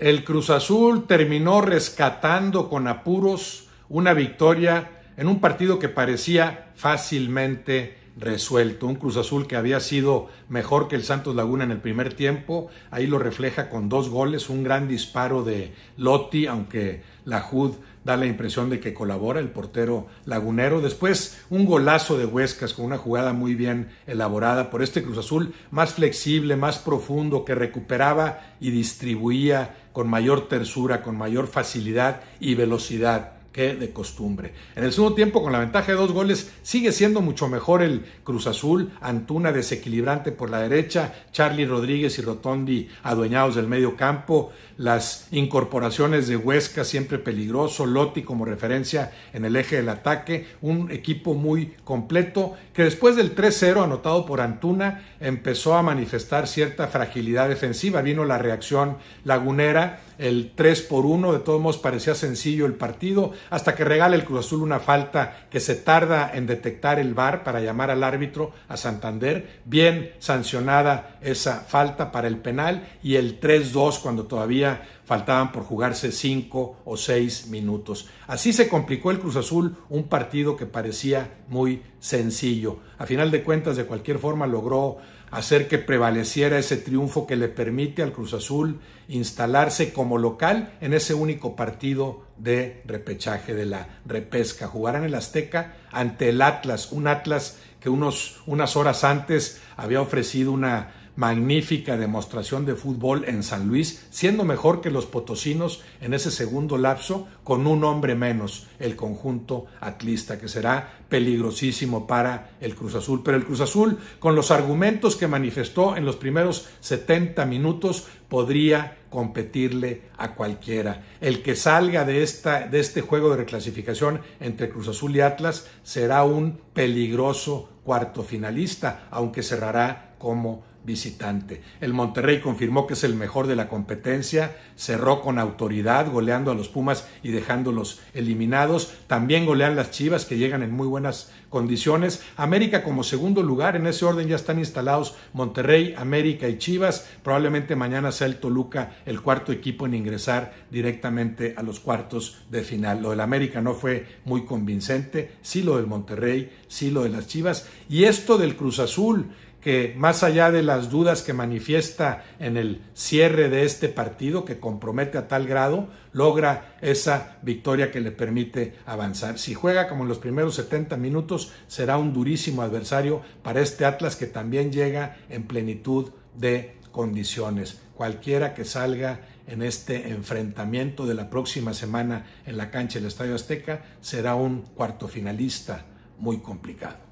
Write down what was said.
el Cruz Azul terminó rescatando con apuros una victoria en un partido que parecía fácilmente resuelto. Un Cruz Azul que había sido mejor que el Santos Laguna en el primer tiempo, ahí lo refleja con dos goles, un gran disparo de Lotti, aunque la Jud da la impresión de que colabora el portero lagunero. Después un golazo de Huescas con una jugada muy bien elaborada por este Cruz Azul, más flexible, más profundo, que recuperaba y distribuía con mayor tersura, con mayor facilidad y velocidad que de costumbre. En el segundo tiempo, con la ventaja de dos goles, sigue siendo mucho mejor el Cruz Azul, Antuna desequilibrante por la derecha, Charlie Rodríguez y Rotondi adueñados del medio campo, las incorporaciones de Huesca siempre peligroso, Lotti como referencia en el eje del ataque, un equipo muy completo que después del 3-0 anotado por Antuna empezó a manifestar cierta fragilidad defensiva, vino la reacción lagunera, el 3 por 1, de todos modos parecía sencillo el partido, hasta que regala el Cruz Azul una falta que se tarda en detectar el VAR para llamar al árbitro a Santander, bien sancionada esa falta para el penal y el 3-2 cuando todavía faltaban por jugarse cinco o seis minutos. Así se complicó el Cruz Azul, un partido que parecía muy sencillo. A final de cuentas, de cualquier forma, logró hacer que prevaleciera ese triunfo que le permite al Cruz Azul instalarse como local en ese único partido de repechaje de la repesca. Jugarán el Azteca ante el Atlas, un Atlas que unos, unas horas antes había ofrecido una magnífica demostración de fútbol en San Luis, siendo mejor que los potosinos en ese segundo lapso con un hombre menos el conjunto atlista, que será peligrosísimo para el Cruz Azul. Pero el Cruz Azul, con los argumentos que manifestó en los primeros 70 minutos, podría competirle a cualquiera. El que salga de, esta, de este juego de reclasificación entre Cruz Azul y Atlas será un peligroso cuarto finalista, aunque cerrará como visitante. El Monterrey confirmó que es el mejor de la competencia, cerró con autoridad, goleando a los Pumas y dejándolos eliminados. También golean las Chivas, que llegan en muy buenas condiciones. América como segundo lugar, en ese orden ya están instalados Monterrey, América y Chivas. Probablemente mañana sea el Toluca el cuarto equipo en ingresar directamente a los cuartos de final. Lo del América no fue muy convincente, sí lo del Monterrey, sí lo de las Chivas. Y esto del Cruz Azul, que más allá de las dudas que manifiesta en el cierre de este partido que compromete a tal grado, logra esa victoria que le permite avanzar. Si juega como en los primeros 70 minutos, será un durísimo adversario para este Atlas que también llega en plenitud de condiciones. Cualquiera que salga en este enfrentamiento de la próxima semana en la cancha del Estadio Azteca será un cuarto finalista muy complicado.